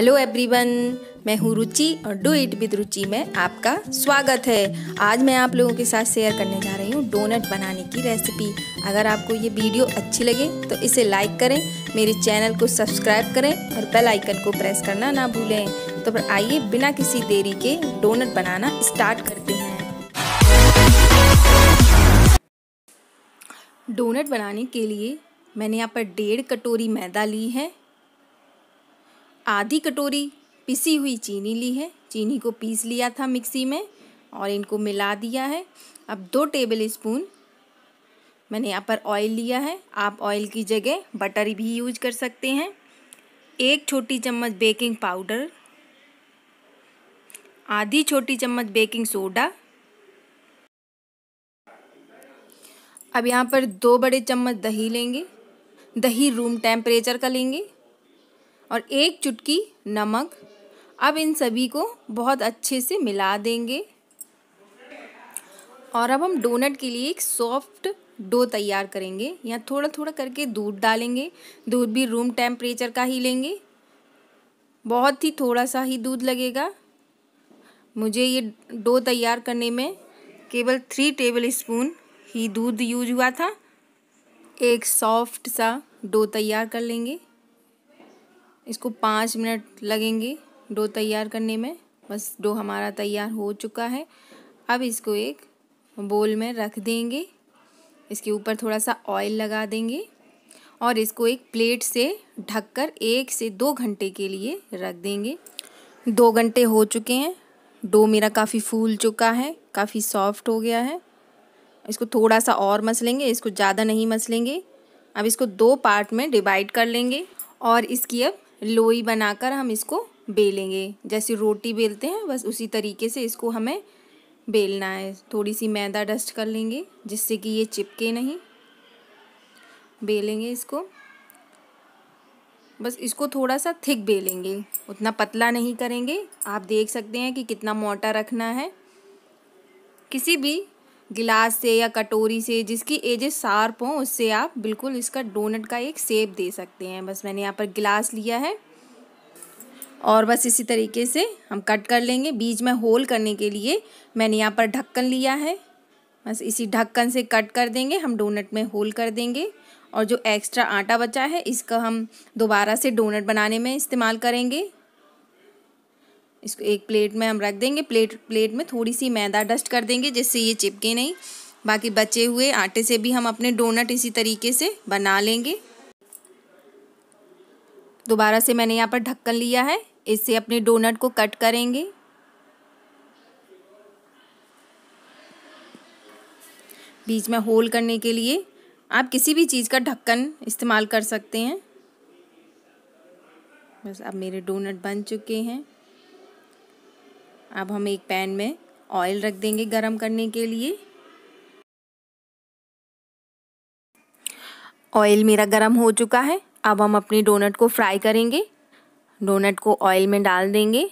hello everyone मैं हूँ रुचि और डू इट विद रुचि में आपका स्वागत है आज मैं आप लोगों के साथ शेयर करने जा रही हूँ डोनट बनाने की रेसिपी अगर आपको ये वीडियो अच्छी लगे तो इसे लाइक करें मेरे चैनल को सब्सक्राइब करें और बेल आइकन को प्रेस करना ना भूलें तो फिर आइए बिना किसी देरी के डोनट बनाना स्टार्ट करते हैं डोनट बनाने के लिए मैंने यहाँ पर डेढ़ कटोरी मैदा ली है आधी कटोरी पिसी हुई चीनी ली है चीनी को पीस लिया था मिक्सी में और इनको मिला दिया है अब दो टेबल स्पून मैंने यहाँ पर ऑयल लिया है आप ऑयल की जगह बटर भी यूज कर सकते हैं एक छोटी चम्मच बेकिंग पाउडर आधी छोटी चम्मच बेकिंग सोडा अब यहाँ पर दो बड़े चम्मच दही लेंगे दही रूम टेम्परेचर का लेंगे और एक चुटकी नमक अब इन सभी को बहुत अच्छे से मिला देंगे और अब हम डोनट के लिए एक सॉफ्ट डो तैयार करेंगे यहाँ थोड़ा थोड़ा करके दूध डालेंगे दूध भी रूम टेम्परेचर का ही लेंगे बहुत ही थोड़ा सा ही दूध लगेगा मुझे ये डो तैयार करने में केवल थ्री टेबल स्पून ही दूध यूज हुआ था एक सॉफ्ट सा डो तैयार कर लेंगे इसको पाँच मिनट लगेंगे डो तैयार करने में बस डो हमारा तैयार हो चुका है अब इसको एक बोल में रख देंगे इसके ऊपर थोड़ा सा ऑयल लगा देंगे और इसको एक प्लेट से ढककर एक से दो घंटे के लिए रख देंगे दो घंटे हो चुके हैं डो मेरा काफ़ी फूल चुका है काफ़ी सॉफ्ट हो गया है इसको थोड़ा सा और मसलेंगे इसको ज़्यादा नहीं मसलेंगे अब इसको दो पार्ट में डिवाइड कर लेंगे और इसकी अब लोई बनाकर हम इसको बेलेंगे जैसे रोटी बेलते हैं बस उसी तरीके से इसको हमें बेलना है थोड़ी सी मैदा डस्ट कर लेंगे जिससे कि ये चिपके नहीं बेलेंगे इसको बस इसको थोड़ा सा थिक बेलेंगे उतना पतला नहीं करेंगे आप देख सकते हैं कि कितना मोटा रखना है किसी भी गिलास से या कटोरी से जिसकी एजेस शार्प हों उससे आप बिल्कुल इसका डोनट का एक सेप दे सकते हैं बस मैंने यहाँ पर गिलास लिया है और बस इसी तरीके से हम कट कर लेंगे बीज में होल करने के लिए मैंने यहाँ पर ढक्कन लिया है बस इसी ढक्कन से कट कर देंगे हम डोनट में होल कर देंगे और जो एक्स्ट्रा आटा बचा है इसका हम दोबारा से डोनट बनाने में इस्तेमाल करेंगे इसको एक प्लेट में हम रख देंगे प्लेट प्लेट में थोड़ी सी मैदा डस्ट कर देंगे जिससे ये चिपके नहीं बाकी बचे हुए आटे से भी हम अपने डोनट इसी तरीके से बना लेंगे दोबारा से मैंने यहाँ पर ढक्कन लिया है इससे अपने डोनट को कट करेंगे बीच में होल करने के लिए आप किसी भी चीज़ का ढक्कन इस्तेमाल कर सकते हैं बस अब मेरे डोनट बन चुके हैं अब हम एक पैन में ऑयल रख देंगे गरम करने के लिए ऑयल मेरा गरम हो चुका है अब हम अपनी डोनट को फ्राई करेंगे डोनट को ऑयल में डाल देंगे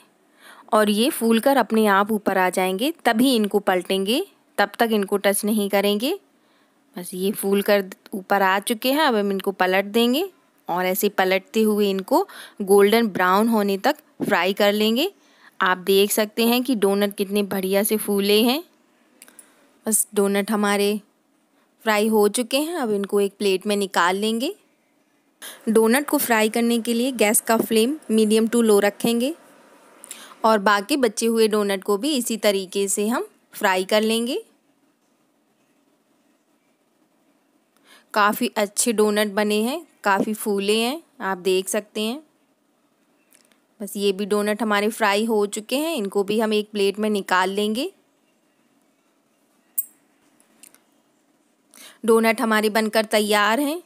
और ये फूल कर अपने आप ऊपर आ जाएंगे तभी इनको पलटेंगे तब तक इनको टच नहीं करेंगे बस ये फूल कर ऊपर आ चुके हैं अब हम इनको पलट देंगे और ऐसे पलटते हुए इनको गोल्डन ब्राउन होने तक फ्राई कर लेंगे आप देख सकते हैं कि डोनट कितने बढ़िया से फूले हैं बस डोनट हमारे फ्राई हो चुके हैं अब इनको एक प्लेट में निकाल लेंगे डोनट को फ्राई करने के लिए गैस का फ्लेम मीडियम टू लो रखेंगे और बाकी बचे हुए डोनट को भी इसी तरीके से हम फ्राई कर लेंगे काफ़ी अच्छे डोनट बने हैं काफ़ी फूले हैं आप देख सकते हैं बस ये भी डोनट हमारे फ्राई हो चुके हैं इनको भी हम एक प्लेट में निकाल लेंगे डोनट हमारे बनकर तैयार हैं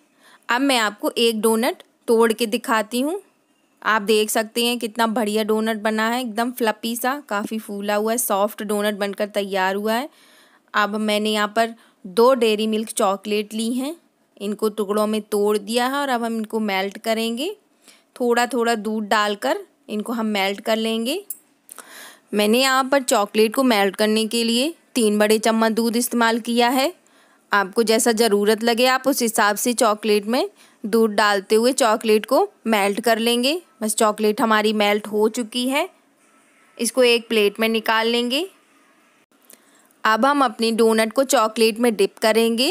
अब मैं आपको एक डोनट तोड़ के दिखाती हूँ आप देख सकते हैं कितना बढ़िया डोनट बना है एकदम फ्लपी सा काफ़ी फूला हुआ है सॉफ्ट डोनट बनकर तैयार हुआ है अब मैंने यहाँ पर दो डेरी मिल्क चॉकलेट ली हैं इनको टुकड़ों में तोड़ दिया है और अब हम इनको मेल्ट करेंगे थोड़ा थोड़ा दूध डालकर इनको हम मेल्ट कर लेंगे मैंने यहाँ पर चॉकलेट को मेल्ट करने के लिए तीन बड़े चम्मच दूध इस्तेमाल किया है आपको जैसा ज़रूरत लगे आप उस हिसाब से चॉकलेट में दूध डालते हुए चॉकलेट को मेल्ट कर लेंगे बस चॉकलेट हमारी मेल्ट हो चुकी है इसको एक प्लेट में निकाल लेंगे अब हम अपनी डोनट को चॉकलेट में डिप करेंगे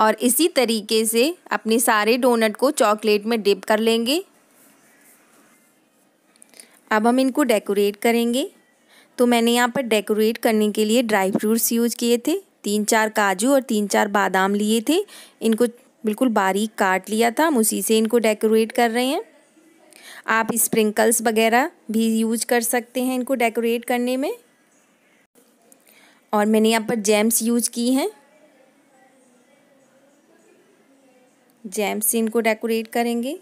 और इसी तरीके से अपने सारे डोनट को चॉकलेट में डिप कर लेंगे अब हम इनको डेकोरेट करेंगे तो मैंने यहाँ पर डेकोरेट करने के लिए ड्राई फ्रूट्स यूज किए थे तीन चार काजू और तीन चार बादाम लिए थे इनको बिल्कुल बारीक काट लिया था हम उसी से इनको डेकोरेट कर रहे हैं आप स्प्रिंकल्स वगैरह भी यूज कर सकते हैं इनको डेकोरेट करने में और मैंने यहाँ पर जैम्स यूज की हैं जैम सीन को डेकोरेट करेंगे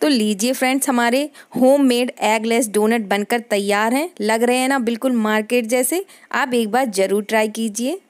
तो लीजिए फ्रेंड्स हमारे होममेड एगलेस डोनट बनकर तैयार हैं लग रहे हैं ना बिल्कुल मार्केट जैसे आप एक बार ज़रूर ट्राई कीजिए